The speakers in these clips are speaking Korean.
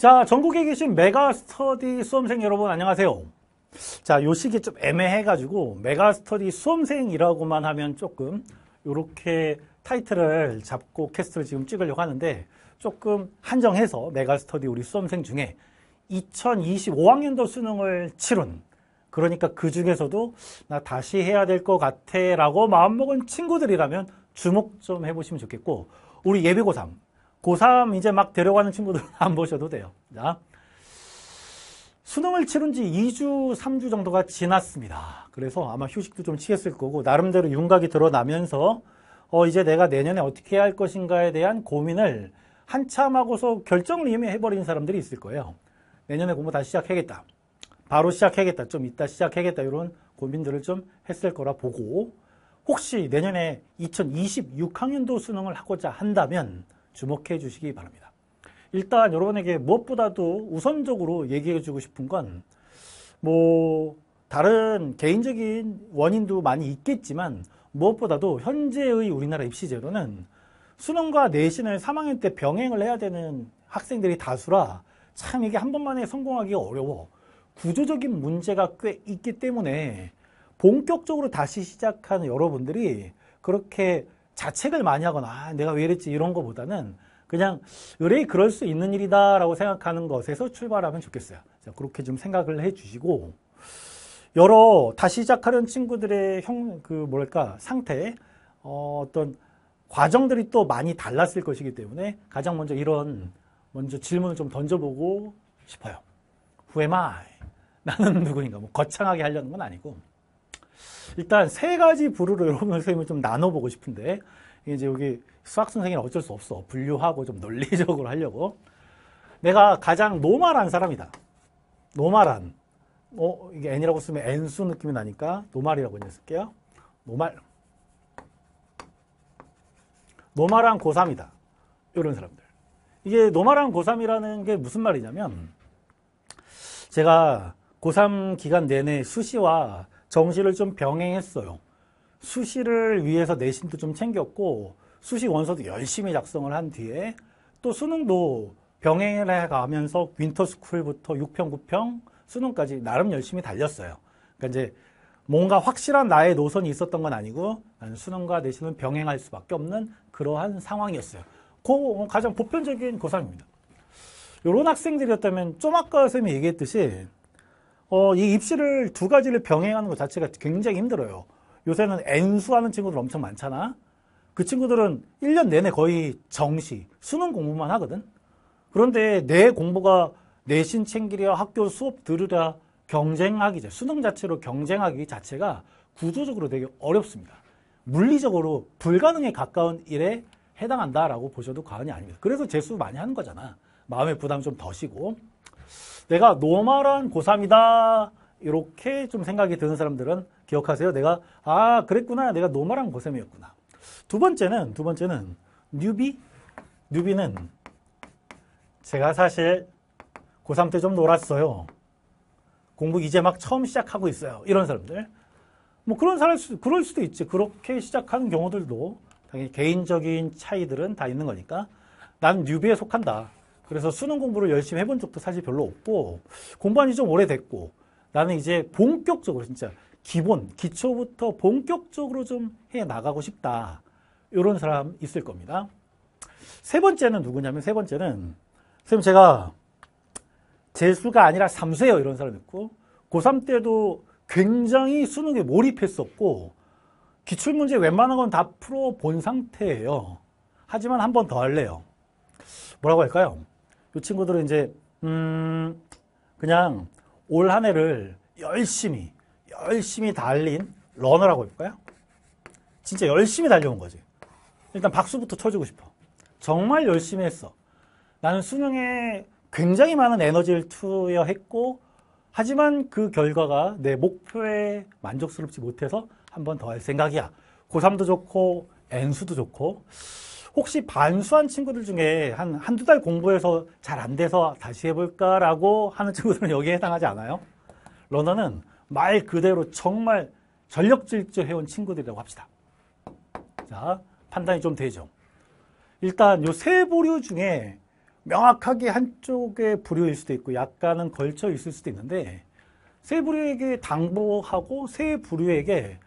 자, 전국에 계신 메가스터디 수험생 여러분 안녕하세요. 자, 요 시기 좀 애매해가지고 메가스터디 수험생이라고만 하면 조금 이렇게 타이틀을 잡고 캐스트를 지금 찍으려고 하는데 조금 한정해서 메가스터디 우리 수험생 중에 2025학년도 수능을 치룬 그러니까 그 중에서도 나 다시 해야 될 것 같아 라고 마음먹은 친구들이라면 주목 좀 해보시면 좋겠고 우리 예비고3 고3 이제 막 데려가는 친구들 안 보셔도 돼요. 자, 수능을 치른 지 2주, 3주 정도가 지났습니다. 그래서 아마 휴식도 좀치겠을 거고 나름대로 윤곽이 드러나면서 어, 이제 내가 내년에 어떻게 해야 할 것인가에 대한 고민을 한참 하고서 결정을 이미 해버린 사람들이 있을 거예요. 내년에 공부 다시 시작하겠다 바로 시작하겠다좀 이따 시작하겠다 이런 고민들을 좀 했을 거라 보고 혹시 내년에 2026학년도 수능을 하고자 한다면 주목해 주시기 바랍니다. 일단 여러분에게 무엇보다도 우선적으로 얘기해 주고 싶은 건 뭐 다른 개인적인 원인도 많이 있겠지만 무엇보다도 현재의 우리나라 입시제도는 수능과 내신을 3학년 때 병행을 해야 되는 학생들이 다수라 참 이게 한 번만에 성공하기 가 어려워 구조적인 문제가 꽤 있기 때문에 본격적으로 다시 시작하는 여러분들이 그렇게 자책을 많이 하거나 아, 내가 왜 이랬지 이런 것보다는 그냥 의뢰이 그럴 수 있는 일이다라고 생각하는 것에서 출발하면 좋겠어요. 자, 그렇게 좀 생각을 해주시고 여러 다시 시작하는 친구들의 형그 뭐랄까 상태 어, 어떤 과정들이 또 많이 달랐을 것이기 때문에 가장 먼저 이런 먼저 질문을 좀 던져보고 싶어요. Who am I? 나는 누구인가? 뭐 거창하게 하려는 건 아니고 일단 세 가지 부류로 여러분 선생님을 좀 나눠보고 싶은데 이제 여기 수학 선생님은 어쩔 수 없어 분류하고 좀 논리적으로 하려고 내가 가장 노멀한 사람이다. 노멀한 어, 이게 n이라고 쓰면 n수 느낌이 나니까 노말이라고 그냥 쓸게요. 노말. 노말한 고3이다. 이런 사람들. 이게 노말한 고3이라는 게 무슨 말이냐면 제가 고3 기간 내내 수시와 정시를 좀 병행했어요. 수시를 위해서 내신도 좀 챙겼고 수시 원서도 열심히 작성을 한 뒤에 또 수능도 병행을 해가면서 윈터스쿨부터 6평, 9평, 수능까지 나름 열심히 달렸어요. 그러니까 이제 뭔가 확실한 나의 노선이 있었던 건 아니고 수능과 내신은 병행할 수밖에 없는 그러한 상황이었어요. 고 어, 가장 보편적인 고3입니다. 이런 학생들이었다면 좀 아까 님이 얘기했듯이 어, 이 입시를 두 가지를 병행하는 것 자체가 굉장히 힘들어요. 요새는 N수하는 친구들 엄청 많잖아. 그 친구들은 1년 내내 거의 정시, 수능 공부만 하거든. 그런데 내 공부가 내신 챙기랴, 학교 수업 들으랴, 경쟁하기, 수능 자체로 경쟁하기 자체가 구조적으로 되게 어렵습니다. 물리적으로 불가능에 가까운 일에 해당한다라고 보셔도 과언이 아닙니다. 그래서 재수 많이 하는 거잖아. 마음의 부담 좀더 쉬고. 내가 노멀한 고3이다. 이렇게 좀 생각이 드는 사람들은 기억하세요. 내가 아 그랬구나. 내가 노멀한 고3이었구나. 두 번째는 두 번째는 뉴비 뉴비는 제가 사실 고3 때 좀 놀았어요. 공부 이제 막 처음 시작하고 있어요. 이런 사람들. 뭐 그런 사람, 그럴 수도 있지. 그렇게 시작하는 경우들도 당연히 개인적인 차이들은 다 있는 거니까. 난 뉴비에 속한다. 그래서 수능 공부를 열심히 해본 적도 사실 별로 없고 공부한 지 좀 오래됐고 나는 이제 본격적으로 진짜 기본, 기초부터 본격적으로 좀 해 나가고 싶다. 이런 사람 있을 겁니다. 세 번째는 누구냐면 세 번째는 선생님 제가 재수가 아니라 삼수예요 이런 사람 있고 고3 때도 굉장히 수능에 몰입했었고 기출문제 웬만한 건 다 풀어본 상태예요. 하지만 한 번 더 할래요. 뭐라고 할까요? 이 친구들은 이제 음 그냥 올 한 해를 열심히 열심히 달린 러너라고 해볼까요? 진짜 열심히 달려온 거지. 일단 박수부터 쳐주고 싶어. 정말 열심히 했어. 나는 수능에 굉장히 많은 에너지를 투여했고 하지만 그 결과가 내 목표에 만족스럽지 못해서 한 번 더 할 생각이야. 고3도 좋고 N수도 좋고 혹시 반수한 친구들 중에 한 한두 달 공부해서 잘 안 돼서 다시 해볼까라고 하는 친구들은 여기에 해당하지 않아요? 러너는 말 그대로 정말 전력질주해온 친구들이라고 합시다. 자, 판단이 좀 되죠. 일단 요 세 부류 중에 명확하게 한쪽의 부류일 수도 있고 약간은 걸쳐 있을 수도 있는데 세 부류에게 당부하고 세 부류에게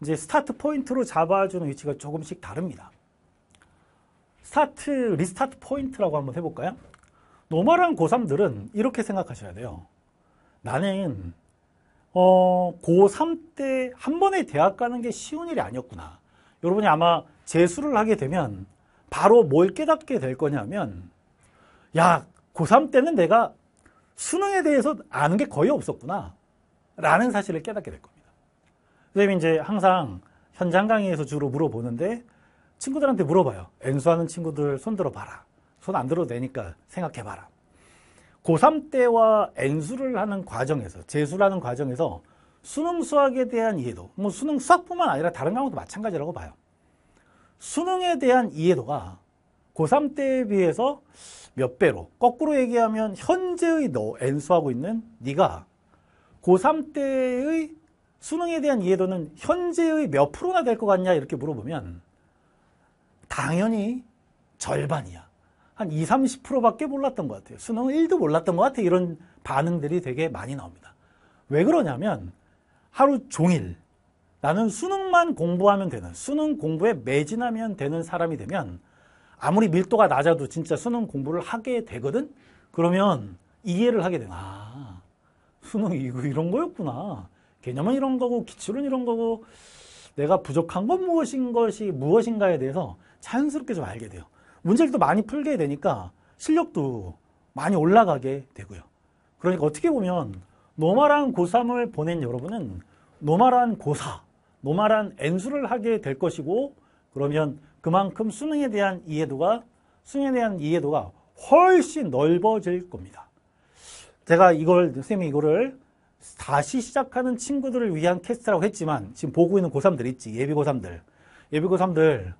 이제 스타트 포인트로 잡아주는 위치가 조금씩 다릅니다. 스타트, 리스타트 포인트라고 한번 해볼까요? 노멀한 고3들은 이렇게 생각하셔야 돼요. 나는 어, 고3 때 한 번에 대학 가는 게 쉬운 일이 아니었구나. 여러분이 아마 재수를 하게 되면 바로 뭘 깨닫게 될 거냐면 야, 고3 때는 내가 수능에 대해서 아는 게 거의 없었구나. 라는 사실을 깨닫게 될 겁니다. 선생님이 이제 항상 현장 강의에서 주로 물어보는데 친구들한테 물어봐요. 엔수하는 친구들 손들어 봐라. 손 안 들어도 되니까 생각해 봐라. 고3 때와 엔수를 하는 과정에서, 재수라는 과정에서 수능 수학에 대한 이해도, 뭐 수능 수학뿐만 아니라 다른 과목도 마찬가지라고 봐요. 수능에 대한 이해도가 고3 때에 비해서 몇 배로, 거꾸로 얘기하면 현재의 너, 엔수하고 있는 네가 고3 때의 수능에 대한 이해도는 현재의 몇 프로나 될 것 같냐 이렇게 물어보면 당연히 절반이야. 한 20, 30%밖에 몰랐던 것 같아요. 수능은 1도 몰랐던 것 같아요. 이런 반응들이 되게 많이 나옵니다. 왜 그러냐면 하루 종일 나는 수능만 공부하면 되는 수능 공부에 매진하면 되는 사람이 되면 아무리 밀도가 낮아도 진짜 수능 공부를 하게 되거든? 그러면 이해를 하게 되나. 아, 수능이 이거 이런 거였구나. 개념은 이런 거고 기출은 이런 거고 내가 부족한 건 무엇인 것이 무엇인가에 대해서 자연스럽게 좀 알게 돼요. 문제를 또 많이 풀게 되니까 실력도 많이 올라가게 되고요. 그러니까 어떻게 보면 노멀한 고3을 보낸 여러분은 노멀한 고사, 노멀한 N수를 하게 될 것이고 그러면 그만큼 수능에 대한 이해도가 수능에 대한 이해도가 훨씬 넓어질 겁니다. 제가 이걸 선생님이 이거를 다시 시작하는 친구들을 위한 캐스트라고 했지만 지금 보고 있는 고3들 있지 예비 고3들 예비 고3들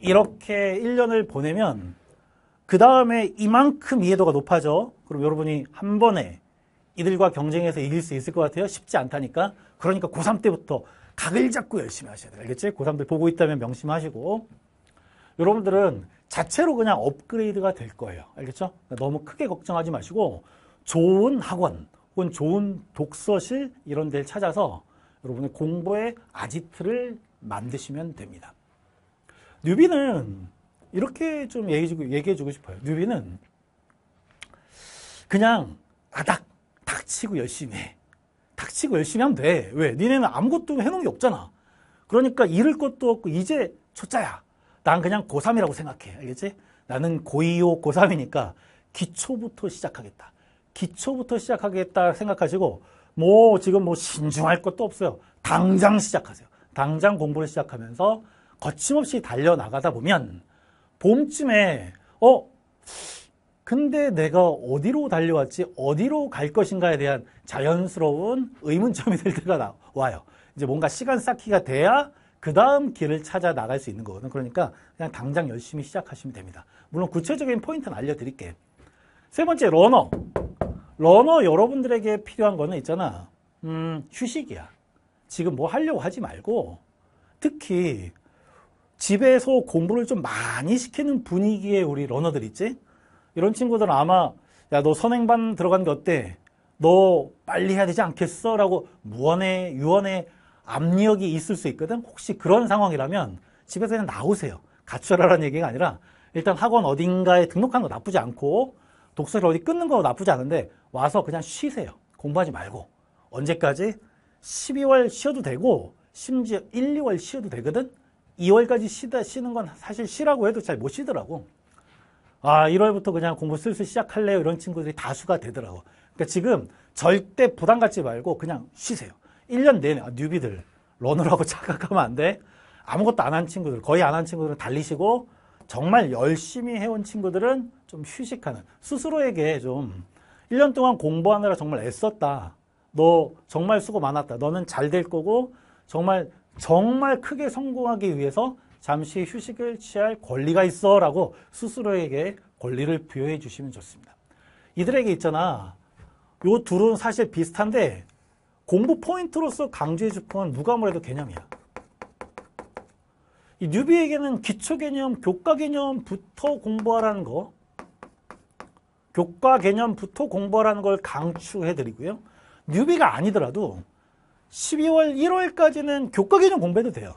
이렇게 1년을 보내면 그 다음에 이만큼 이해도가 높아져. 그럼 여러분이 한 번에 이들과 경쟁해서 이길 수 있을 것 같아요? 쉽지 않다니까. 그러니까 고3 때부터 각을 잡고 열심히 하셔야 돼요. 알겠지? 고3들 보고 있다면 명심하시고 여러분들은 자체로 그냥 업그레이드가 될 거예요. 알겠죠? 그러니까 너무 크게 걱정하지 마시고 좋은 학원 혹은 좋은 독서실 이런 데를 찾아서 여러분의 공부의 아지트를 만드시면 됩니다. 뉴비는 이렇게 좀 얘기해주고, 얘기해주고 싶어요. 뉴비는 그냥 아닥 닥 치고 열심히 해. 닥 치고 열심히 하면 돼. 왜? 니네는 아무것도 해놓은 게 없잖아. 그러니까 잃을 것도 없고 이제 초짜야. 난 그냥 고3이라고 생각해. 알겠지? 나는 고2호 고3이니까 기초부터 시작하겠다. 기초부터 시작하겠다 생각하시고 뭐 지금 뭐 신중할 것도 없어요. 당장 시작하세요. 당장 공부를 시작하면서 거침없이 달려나가다 보면 봄쯤에 어 근데 내가 어디로 달려왔지 어디로 갈 것인가에 대한 자연스러운 의문점이 들 때가 와요. 이제 뭔가 시간 쌓기가 돼야 그 다음 길을 찾아 나갈 수 있는 거거든. 요 그러니까 그냥 당장 열심히 시작하시면 됩니다. 물론 구체적인 포인트는 알려드릴게. 세 번째 러너. 러너 여러분들에게 필요한 거는 있잖아. 음, 휴식이야. 지금 뭐 하려고 하지 말고 특히 집에서 공부를 좀 많이 시키는 분위기의 우리 러너들 있지? 이런 친구들은 아마 야 너 선행반 들어간 게 어때? 너 빨리 해야 되지 않겠어? 라고 무언의 유언의 압력이 있을 수 있거든. 혹시 그런 상황이라면 집에서 그냥 나오세요. 가출하라는 얘기가 아니라 일단 학원 어딘가에 등록한거 나쁘지 않고 독서를 어디 끊는 거 나쁘지 않은데 와서 그냥 쉬세요. 공부하지 말고. 언제까지? 12월 쉬어도 되고 심지어 1, 2월 쉬어도 되거든. 2월까지 쉬다, 쉬는 건 사실 쉬라고 해도 잘 못 쉬더라고. 아, 1월부터 그냥 공부 슬슬 시작할래요. 이런 친구들이 다수가 되더라고. 그러니까 지금 절대 부담 갖지 말고 그냥 쉬세요. 1년 내내, 아, 뉴비들, 러너라고 착각하면 안 돼. 아무것도 안 한 친구들, 거의 안 한 친구들은 달리시고, 정말 열심히 해온 친구들은 좀 휴식하는, 스스로에게 좀 1년 동안 공부하느라 정말 애썼다. 너 정말 수고 많았다. 너는 잘 될 거고, 정말 정말 크게 성공하기 위해서 잠시 휴식을 취할 권리가 있어 라고 스스로에게 권리를 부여해 주시면 좋습니다. 이들에게 있잖아. 요 둘은 사실 비슷한데 공부 포인트로서 강조해 줄건 누가 뭐래도 개념이야. 이 뉴비에게는 기초 개념, 교과 개념부터 공부하라는 거 교과 개념부터 공부하라는 걸 강추해 드리고요. 뉴비가 아니더라도 12월 1월까지는 교과 개념 공부해도 돼요.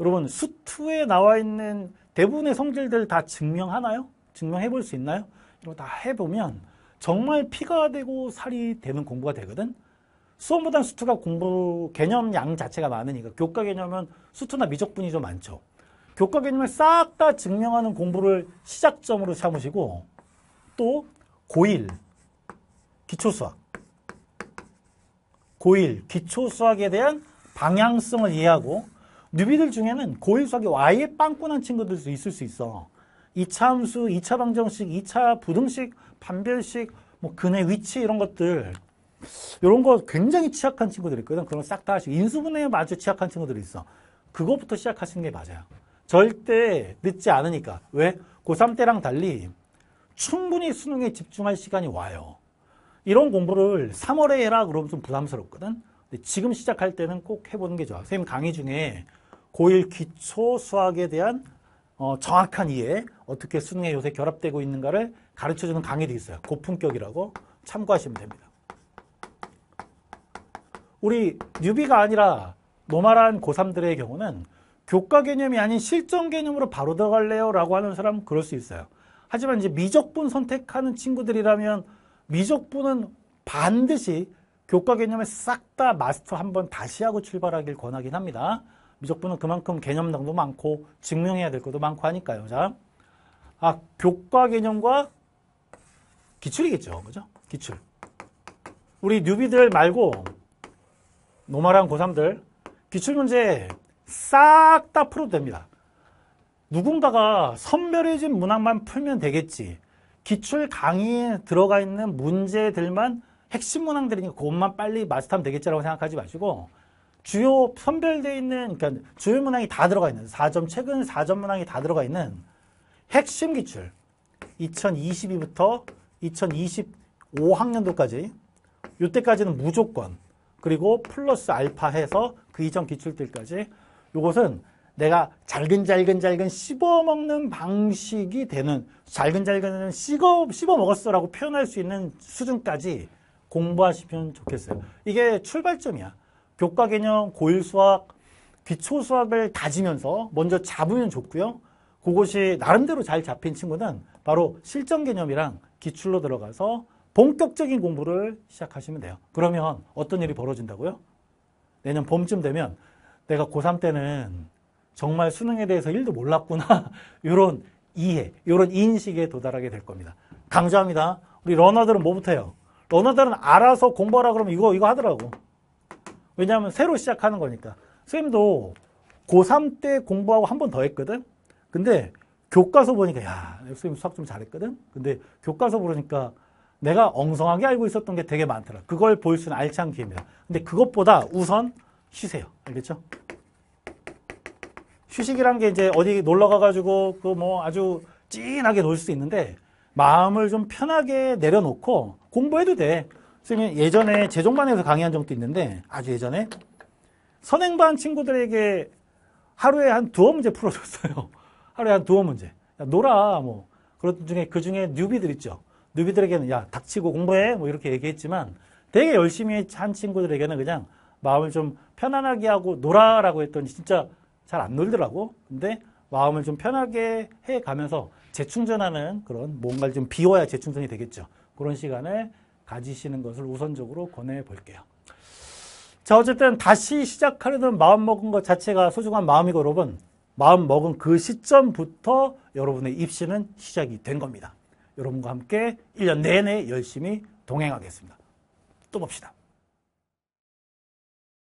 여러분 수투에 나와 있는 대부분의 성질들 다 증명하나요? 증명해 볼수 있나요? 이거다 해보면 정말 피가 되고 살이 되는 공부가 되거든. 수험보단 수투가 공부 개념 양 자체가 많으니까 교과 개념은 수투나 미적분이 좀 많죠. 교과 개념을 싹 다 증명하는 공부를 시작점으로 삼으시고 또 고1 기초수학 고1 기초 수학에 대한 방향성을 이해하고 뉴비들 중에는 고1 수학이 아예 빵꾸난 친구들도 있을 수 있어. 2차 함수, 2차 방정식, 2차 부등식, 반별식, 뭐 근의 위치 이런 것들 이런 거 굉장히 취약한 친구들이 있거든. 그런 싹다 하시고 인수분해에 아주 취약한 친구들이 있어. 그것부터 시작하시는 게 맞아요. 절대 늦지 않으니까. 왜? 고3 때랑 달리 충분히 수능에 집중할 시간이 와요. 이런 공부를 3월에 해라 그러면 좀 부담스럽거든. 근데 지금 시작할 때는 꼭 해보는 게 좋아. 선생님 강의 중에 고1 기초 수학에 대한 어, 정확한 이해, 어떻게 수능에 요새 결합되고 있는가를 가르쳐주는 강의도 있어요. 고품격이라고 참고하시면 됩니다. 우리 뉴비가 아니라 노말한 고3들의 경우는 교과 개념이 아닌 실전 개념으로 바로 들어갈래요? 라고 하는 사람은 그럴 수 있어요. 하지만 이제 미적분 선택하는 친구들이라면 미적분은 반드시 교과 개념을 싹 다 마스터 한 번 다시 하고 출발하길 권하긴 합니다. 미적분은 그만큼 개념당도 많고 증명해야 될 것도 많고 하니까요. 자, 아 교과 개념과 기출이겠죠, 그죠? 기출. 우리 뉴비들 말고 노말한 고3들 기출 문제 싹 다 풀어도 됩니다. 누군가가 선별해진 문항만 풀면 되겠지. 기출 강의에 들어가 있는 문제들만 핵심 문항들이니까 그것만 빨리 마스터하면 되겠지라고 생각하지 마시고 주요 선별되어 있는 그러니까 주요 문항이 다 들어가 있는 4점 최근 4점 문항이 다 들어가 있는 핵심 기출 2022부터 2025학년도까지 이때까지는 무조건 그리고 플러스 알파 해서 그 이전 기출들까지 이것은 내가 잘근잘근잘근 씹어먹는 방식이 되는 잘근잘근 씹어, 씹어먹었어라고 표현할 수 있는 수준까지 공부하시면 좋겠어요. 이게 출발점이야. 교과 개념, 고일 수학, 기초 수학을 다지면서 먼저 잡으면 좋고요. 그것이 나름대로 잘 잡힌 친구는 바로 실전 개념이랑 기출로 들어가서 본격적인 공부를 시작하시면 돼요. 그러면 어떤 일이 벌어진다고요? 내년 봄쯤 되면 내가 고3 때는 정말 수능에 대해서 1도 몰랐구나. 이런 이해, 이런 인식에 도달하게 될 겁니다. 강조합니다. 우리 러너들은 뭐부터 해요? 러너들은 알아서 공부하라 그러면 이거, 이거 하더라고. 왜냐하면 새로 시작하는 거니까. 선생님도 고3 때 공부하고 한 번 더 했거든? 근데 교과서 보니까, 야, 선생님 수학 좀 잘했거든? 근데 교과서 보니까 내가 엉성하게 알고 있었던 게 되게 많더라. 그걸 볼 수는 알찬 기회입니다. 근데 그것보다 우선 쉬세요. 알겠죠? 휴식이란 게 이제 어디 놀러 가가지고 그 뭐 아주 찐하게 놀 수 있는데 마음을 좀 편하게 내려놓고 공부해도 돼. 선생님 예전에 제종반에서 강의한 적도 있는데 아주 예전에 선행반 친구들에게 하루에 한 두어 문제 풀어줬어요. 하루에 한 두어 문제. 야, 놀아 뭐 그런 중에 그 중에 뉴비들 있죠. 뉴비들에게는 야 닥치고 공부해 뭐 이렇게 얘기했지만 되게 열심히 한 친구들에게는 그냥 마음을 좀 편안하게 하고 놀아라고 했더니 진짜 잘안 놀더라고. 근데 마음을 좀 편하게 해 가면서 재충전하는 그런 뭔가를 좀 비워야 재충전이 되겠죠. 그런 시간을 가지시는 것을 우선적으로 권해 볼게요. 자, 어쨌든 다시 시작하려는 마음 먹은 것 자체가 소중한 마음이고 여러분, 마음 먹은 그 시점부터 여러분의 입시는 시작이 된 겁니다. 여러분과 함께 1년 내내 열심히 동행하겠습니다. 또 봅시다.